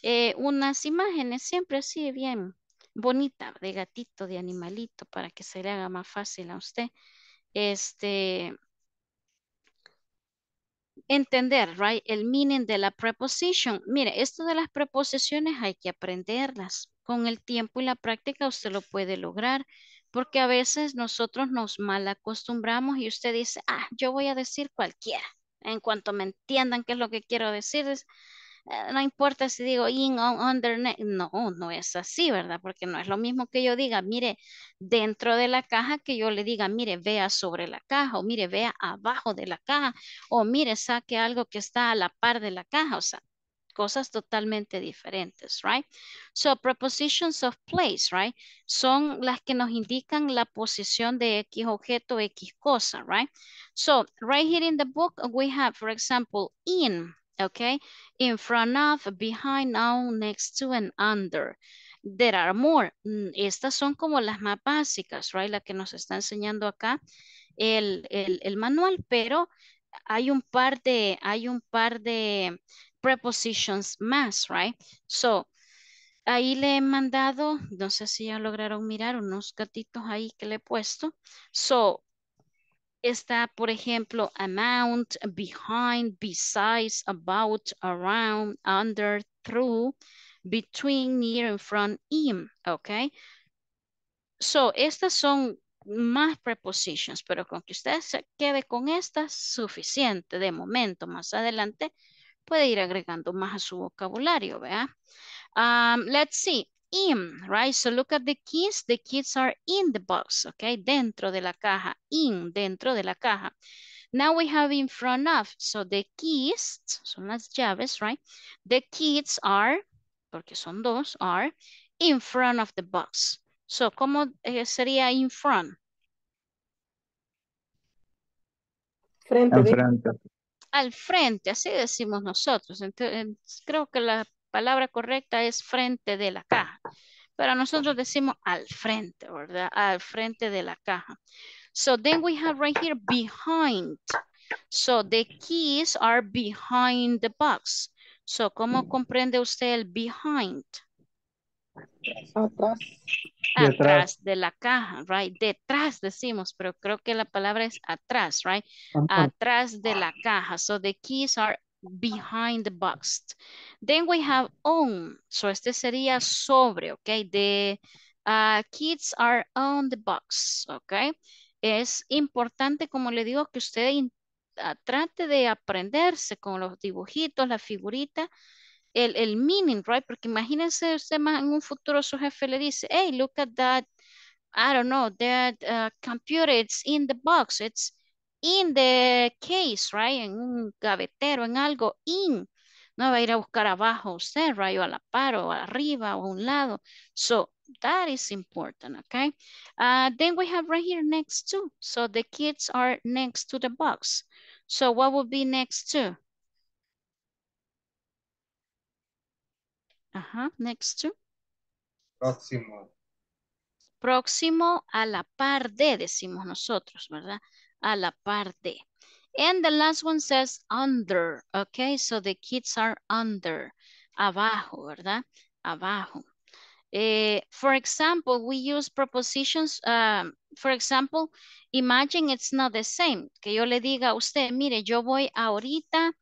Speaker 1: eh, unas imágenes siempre así bien bonita de gatito, de animalito, para que se le haga más fácil a usted. Este, entender, right, el meaning de la preposición. Mire, esto de las preposiciones hay que aprenderlas. Con el tiempo y la práctica usted lo puede lograr, porque a veces nosotros nos mal acostumbramos y usted dice, ah, yo voy a decir cualquiera. En cuanto me entiendan qué es lo que quiero decir, eh, no importa si digo in, o under, no, no es así, ¿verdad? Porque no es lo mismo que yo diga, mire, dentro de la caja, que yo le diga, mire, vea sobre la caja, o mire, vea abajo de la caja, o mire, saque algo que está a la par de la caja, o sea, cosas totalmente diferentes, right? So, prepositions of place, right? Son las que nos indican la posición de X objeto, X cosa, right? So, right here in the book, we have, for example, in, okay? In front of, behind, now, next to, and under. There are more. Mm, estas son como las más básicas, right? La que nos está enseñando acá el, manual, pero hay un par de, hay un par de prepositions más, right? So, ahí le he mandado, no sé si ya lograron mirar unos gatitos ahí que le he puesto. So, está, por ejemplo, amount, behind, besides, about, around, under, through, between, near, and front, in, ¿ok? So, estas son más prepositions, pero con que usted se quede con estas, suficiente de momento. Más adelante puede ir agregando más a su vocabulario, ¿vea? Um, let's see in, right? So look at the keys. The keys are in the box, okay? Dentro de la caja, in, dentro de la caja. Now we have in front of, so the keys, son las llaves, right? The keys are, porque son dos, are in front of the box. So, ¿cómo eh, sería in front? Frente. Al frente, así decimos nosotros. Entonces, creo que la palabra correcta es frente de la caja. Pero nosotros decimos al frente, ¿verdad? Al frente de la caja. So then we have right here behind. So the keys are behind the box. So, ¿cómo comprende usted el behind? Atrás.
Speaker 2: Atrás
Speaker 1: de la caja, right? Detrás decimos, pero creo que la palabra es atrás, right? Atrás de la caja. So the keys are behind the box. Then we have on. So este sería sobre, okay? The ah, kids are on the box, okay? Es importante, como le digo, que usted ah, trate de aprenderse con los dibujitos, la figurita, el, meaning, right? Porque imagínense usted más en un futuro su jefe le dice, hey, look at that, I don't know, that ah, computer, it's in the box, it's in the case, right? En un gavetero, en algo, in. No va a ir a buscar abajo usted, right? O a la par, o arriba, o a un lado. So, that is important, okay? Uh, then we have right here next to. So, the kids are next to the box. So, what would be next to? Ajá, next to.
Speaker 2: Próximo.
Speaker 1: Próximo a la par de, decimos nosotros, ¿verdad? a la parte. And the last one says under, okay? So the kids are under, abajo, ¿verdad? Abajo. Eh, for example, we use prepositions. Um, for example, imagine it's not the same. Que yo le diga a usted, mire, yo voy ahorita.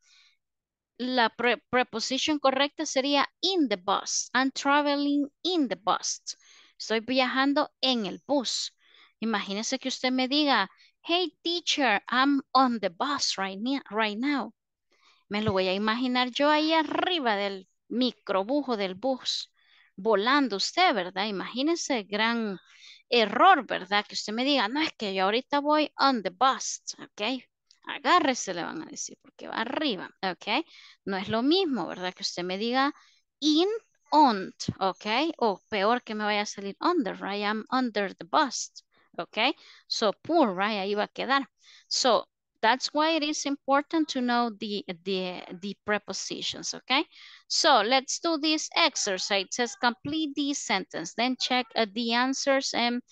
Speaker 1: La preposición correcta sería in the bus. I'm traveling in the bus. Estoy viajando en el bus. Imagínese que usted me diga, hey teacher, I'm on the bus right, now. Me lo voy a imaginar yo ahí arriba del microbujo del bus, volando usted, ¿verdad? Imagínese el gran error, ¿verdad? Que usted me diga, no, es que yo ahorita voy on the bus, ¿ok? Agárrese, le van a decir, porque va arriba, ¿ok? No es lo mismo, ¿verdad? Que usted me diga in, on, ¿ok? O peor que me vaya a salir under, I am under the bus, okay? So poor, right? Ahí va a quedar. So that's why it is important to know the, the, the prepositions, okay? So let's do this exercise. It says complete this sentence, then check uh, the answers and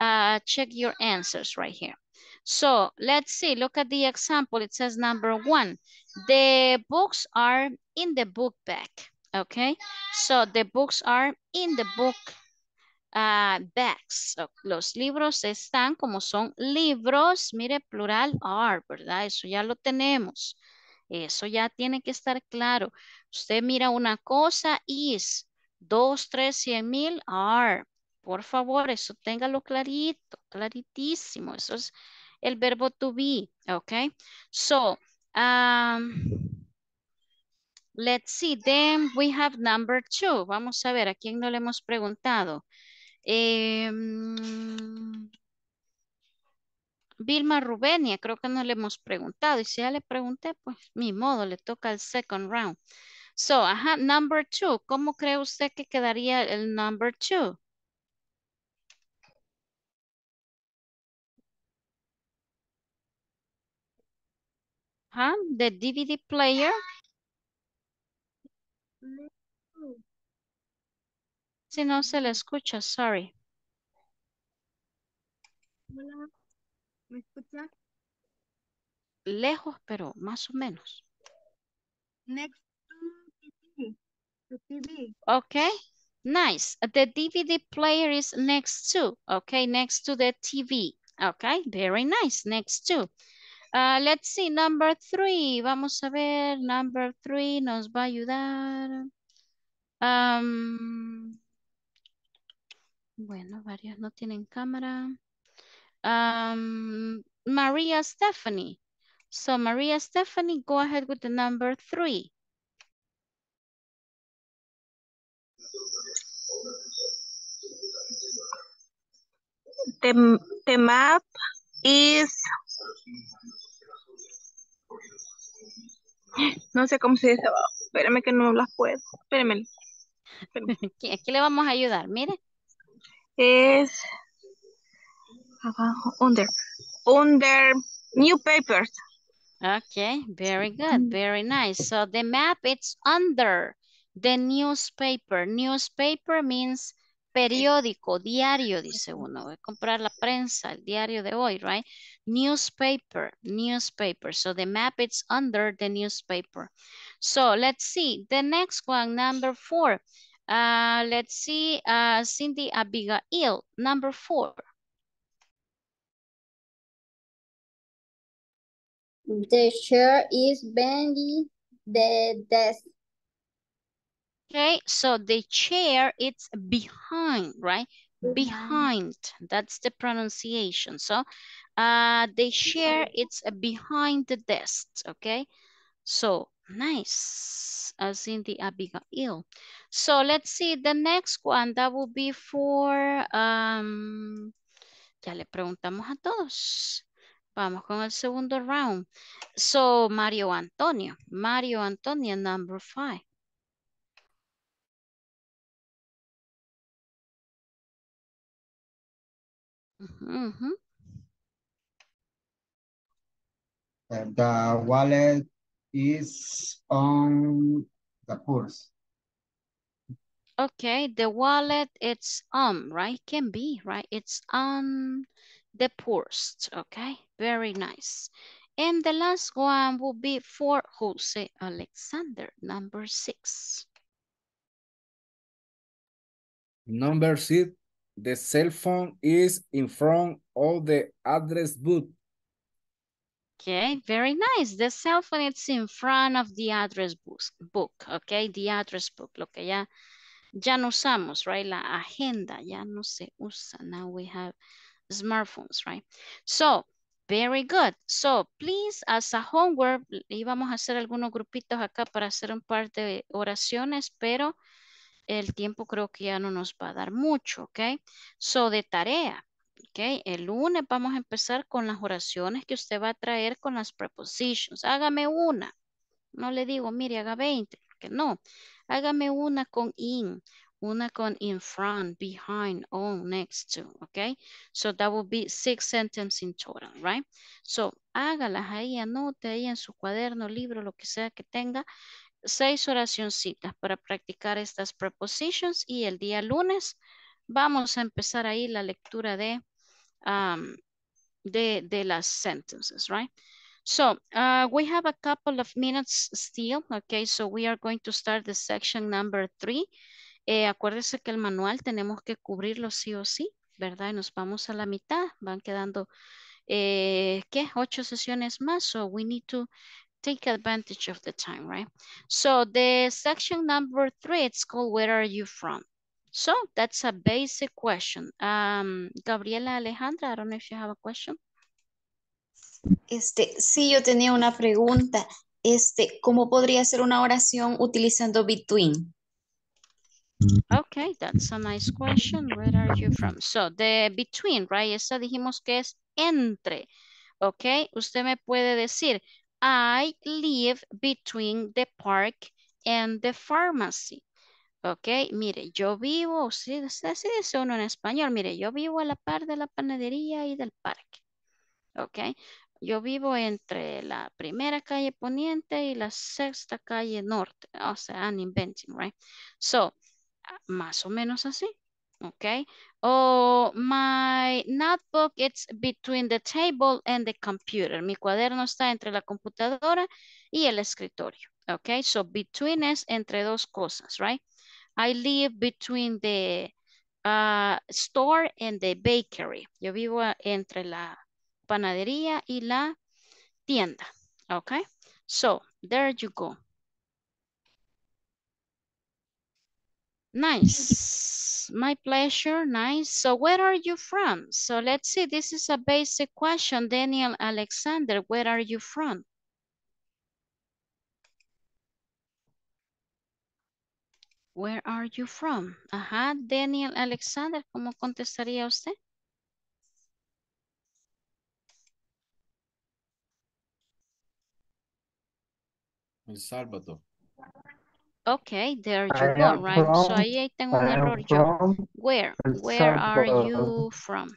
Speaker 1: uh, check your answers right here. So let's see, look at the example. It says number one, the books are in the book bag, okay? So the books are in the book Ah, los libros están como son libros, mire, plural are, ¿verdad? Eso ya lo tenemos. Eso ya tiene que estar claro. Usted mira una cosa, is, dos, tres, cien mil, are. Por favor, eso téngalo clarito, claritísimo. Eso es el verbo to be, ¿ok? So, um, let's see. Then we have number two. Vamos a ver, ¿a quién no le hemos preguntado? Em, Vilma Rubenia, creo que no le hemos preguntado. Y si ya le pregunté, pues mi modo, le toca el second round. So, ajá, number two. ¿Cómo cree usted que quedaría el number two? ¿Ah? The DVD player. Mm. Si no se le escucha, sorry. Hola, ¿me escucha? Lejos, pero más o menos. Next to
Speaker 2: the TV.
Speaker 1: Okay, nice. The DVD player is next to, okay, next to the TV. Okay, very nice, next to. Uh, let's see, number three. Vamos a ver, number three nos va a ayudar. Um, bueno, varias no tienen cámara. María Stephanie. So María Stephanie, go ahead with the number three.
Speaker 2: The, map is...
Speaker 1: No sé cómo se dice. Espérame que no las puedo. Espérame. Espérame. *laughs* Aquí le vamos a ayudar, mire. is abajo, under, under new papers. Okay, very good, mm. very nice. So the map, it's under the newspaper. Newspaper means periódico, diario, dice uno. Voy a comprar la prensa, el diario de hoy, right? Newspaper, newspaper. So the map, it's under the newspaper. So let's see. The next one, number four. Uh, let's see, uh, Cindy Abigail, number four. The chair is bending the desk. Okay, so the chair, it's behind, right? Behind, that's the pronunciation. So uh, the chair, it's behind the desk, okay? So Nice, as in the Abigail. So let's see the next one. That will be for, um, ya le preguntamos a todos. Vamos con el segundo round. So Mario Antonio, Mario Antonio, number five.
Speaker 2: The uh, wallet is on the purse.
Speaker 1: Okay, the wallet, it's on, right? Can be, right? It's on the purse, okay? Very nice. And the last one will be for Jose Alexander, number six.
Speaker 2: Number six, the cell phone is in front of the address book.
Speaker 1: Okay, very nice. The cell phone is in front of the address book, okay? The address book, lo que ya, ya no usamos, right? La agenda ya no se usa. Now we have smartphones, right? So, very good. So, please, as a homework, íbamos a hacer algunos grupitos acá para hacer un par de oraciones, pero el tiempo creo que ya no nos va a dar mucho, okay? So, de tarea. Okay. El lunes vamos a empezar con las oraciones que usted va a traer con las preposiciones Hágame una. No le digo, mire, haga 20, porque no. Hágame una con in, una con in front, behind, on, next to, okay? So that would be six sentences in total, right? So hágalas ahí, anote ahí en su cuaderno, libro, lo que sea que tenga, seis oracioncitas para practicar estas prepositions y el día lunes vamos a empezar ahí la lectura de um, the, the last sentences, right? So uh, we have a couple of minutes still, okay? So we are going to start the section number three. Eh, acuérdense que el manual tenemos que cubrirlo sí o sí, ¿verdad? Y nos vamos a la mitad, van quedando, eh, ¿qué? Ocho sesiones más, so we need to take advantage of the time, right? So the section number three, it's called Where Are You From? So that's a basic question. Um, Gabriela Alejandra, I don't know if you have a question. Este, sí, yo tenía una pregunta. Este, ¿cómo podría ser una oración utilizando between? Okay, that's a nice question. Where are you from? So, the between, right? Esta dijimos que es entre. Okay, usted me puede decir, I live between the park and the pharmacy. Ok, mire, yo vivo, sí así dice uno en español, mire, yo vivo a la par de la panadería y del parque. Ok, yo vivo entre la primera calle poniente y la sexta calle norte. O sea, I'm inventing, right? So, más o menos así. Ok, o oh, my notebook it's between the table and the computer. Mi cuaderno está entre la computadora y el escritorio. Ok, so between es entre dos cosas, right? I live between the uh, store and the bakery. Yo vivo entre la panadería y la tienda. Okay, so there you go. Nice, my pleasure, nice. So where are you from? So let's see, this is a basic question. Daniel Alexander, where are you from? Where are you from? Ajá, Daniel Alexander, ¿cómo contestaría usted?
Speaker 2: El Salvador.
Speaker 1: Okay, there you go, right? so ahí tengo un error yo. Where? Where are you from?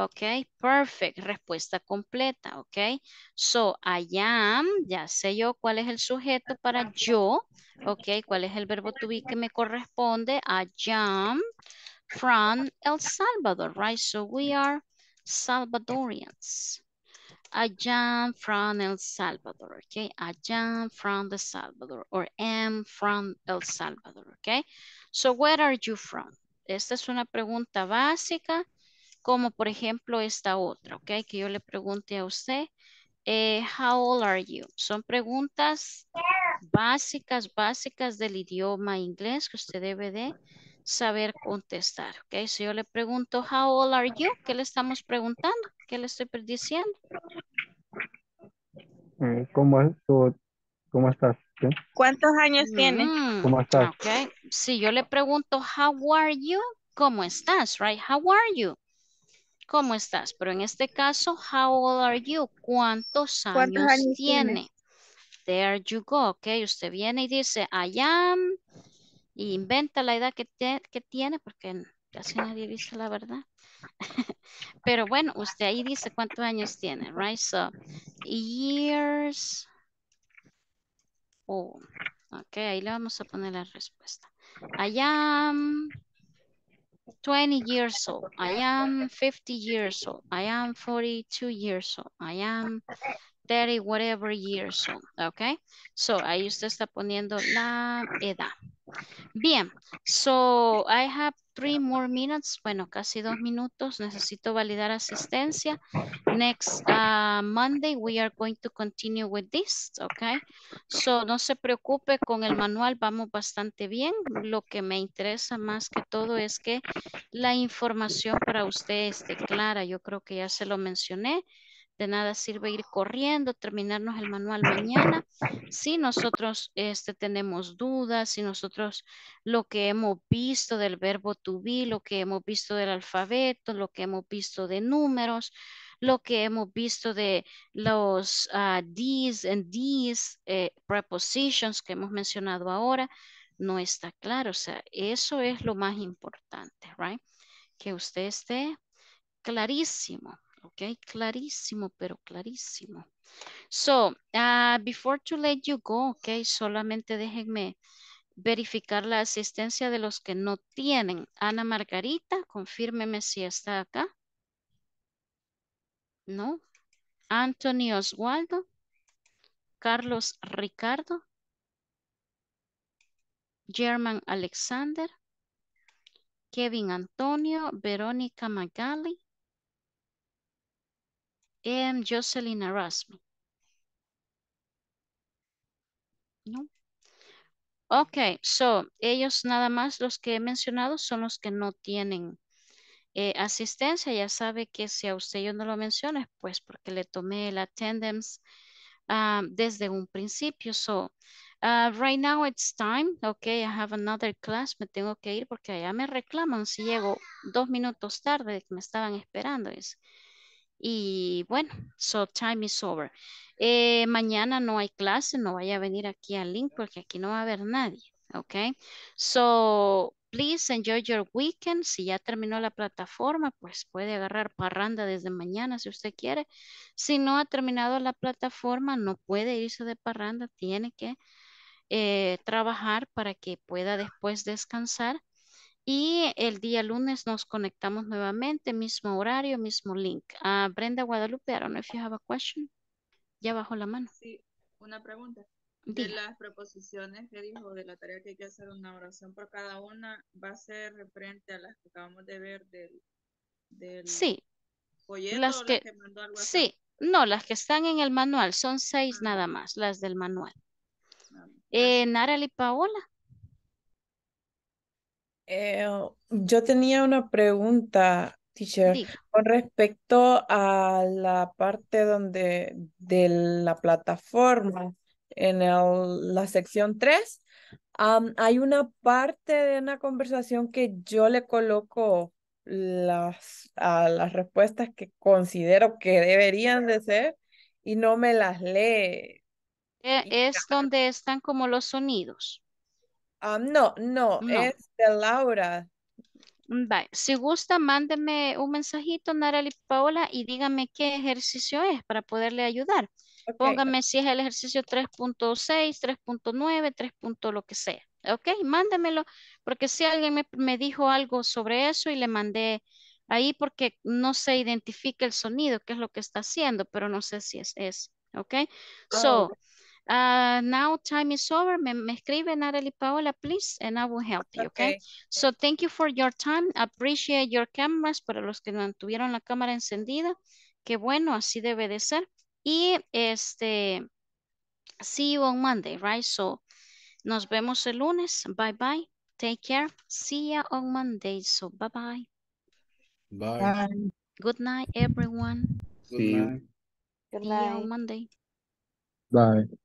Speaker 1: Ok, perfect. Respuesta completa, ok. So, I am, ya sé yo cuál es el sujeto para yo, ok. ¿Cuál es el verbo to be que me corresponde? I am from El Salvador, right? So, we are Salvadorians. I am from El Salvador, okay? I am from El Salvador or am from El Salvador, okay? So, where are you from? Esta es una pregunta básica como por ejemplo esta otra, ¿ok? Que yo le pregunte a usted, eh, how old are you? Son preguntas básicas, básicas del idioma inglés que usted debe de saber contestar, Si yo le pregunto, how old are you? ¿Qué le estamos preguntando? ¿Qué le estoy diciendo?
Speaker 2: Eh, ¿Cómo, cómo estás?
Speaker 1: ¿Cuántos años tienes? Mm, ¿Cómo estás? Si yo le pregunto, how are you? ¿Cómo estás? Right? How are you? ¿Cómo estás? Pero en este caso, how old are you? ¿Cuántos, años, tiene? There you go, ok. Usted viene y dice, I am, inventa la edad que, tiene, porque casi nadie dice la verdad. *laughs* Pero bueno, usted ahí dice cuántos años tiene, right? So, years Oh. Ok, ahí le vamos a poner la respuesta. I am 20 years old. I am 50 years old. I am 42 years old. I am 30 whatever years old. Okay. So ahí usted está poniendo la edad. Bien. So I have three more minutes. Bueno, casi dos minutos. Necesito validar asistencia. Next ah, Monday we are going to continue with this, okay? So, no se preocupe con el manual. Vamos bastante bien. Lo que me interesa más que todo es que la información para usted esté clara. Yo creo que ya se lo mencioné. De nada sirve ir corriendo, terminarnos el manual mañana. Si nosotros este, tenemos dudas, si nosotros lo que hemos visto del verbo to be, lo que hemos visto del alfabeto, lo que hemos visto de números, lo que hemos visto de los these ah, and these eh, prepositions que hemos mencionado ahora, no está claro. O sea, eso es lo más importante, right? Que usted esté clarísimo. Ok, clarísimo, pero clarísimo. So, ah, before to let you go, ok, solamente déjenme verificar la asistencia de los que no tienen. Ana Margarita, confírmeme si está acá. No. Anthony Oswaldo. Carlos Ricardo. German Alexander. Kevin Antonio. Verónica Magali am Jocelyn Erasmo. No. Ok, so ellos nada más los que he mencionado son los que no tienen eh, asistencia. Ya sabe que si a usted yo no lo menciono es pues porque le tomé la attendance ah, desde un principio. So ah, right now it's time. Ok, I have another class. Me tengo que ir porque allá me reclaman si llego dos minutos tarde que me estaban esperando. Es, y bueno, so time is over. Eh, mañana no hay clase, no vaya a venir aquí al link porque aquí no va a haber nadie. Ok, so please enjoy your weekend. Si ya terminó la plataforma, pues puede agarrar parranda desde mañana si usted quiere. Si no ha terminado la plataforma, no puede irse de parranda, tiene que eh, trabajar para que pueda después descansar y el día lunes nos conectamos nuevamente, mismo horario, mismo link. Ah, Brenda Guadalupe, I don't know if you have a question. Ya bajo la mano.
Speaker 2: Sí, una pregunta. De las proposiciones que dijo de la tarea que hay que hacer una oración por cada una, ¿va a ser referente a las que acabamos de ver del, sí.
Speaker 1: las que, Sí, no, las que están en el manual, son seis ah, nada más, las del manual. Nara ah, Eh, Paola, eh, yo tenía una pregunta, teacher, con respecto a la parte donde de la
Speaker 2: plataforma, en la sección 3, hay una
Speaker 1: parte de una conversación que yo le coloco las, a las respuestas que considero que deberían de ser y no me las lee. E, es donde están como los sonidos no, no, es de Laura. Mm, si gusta, mándeme un mensajito, y Paola, y dígame qué ejercicio es para poderle ayudar. Póngame si es el ejercicio 3.6, 3.9, 3. lo que sea. Ok, mándemelo, porque si alguien me, dijo algo sobre eso y le mandé ahí porque no se identifica el sonido, qué es lo que está haciendo, pero no sé si es eso. Ok, oh, so Uh, now time is over. Me, escribe Natalie Paola, please, and I will help you, okay? So thank you for your time. Appreciate your cameras. Para los que mantuvieron la cámara encendida, qué bueno, así debe de ser. Y este, see you on Monday, right? So nos vemos el lunes. Bye bye. Take care. See ya on Monday. So bye bye. Bye. Good night, everyone. Good night. See you on Monday.
Speaker 2: Bye.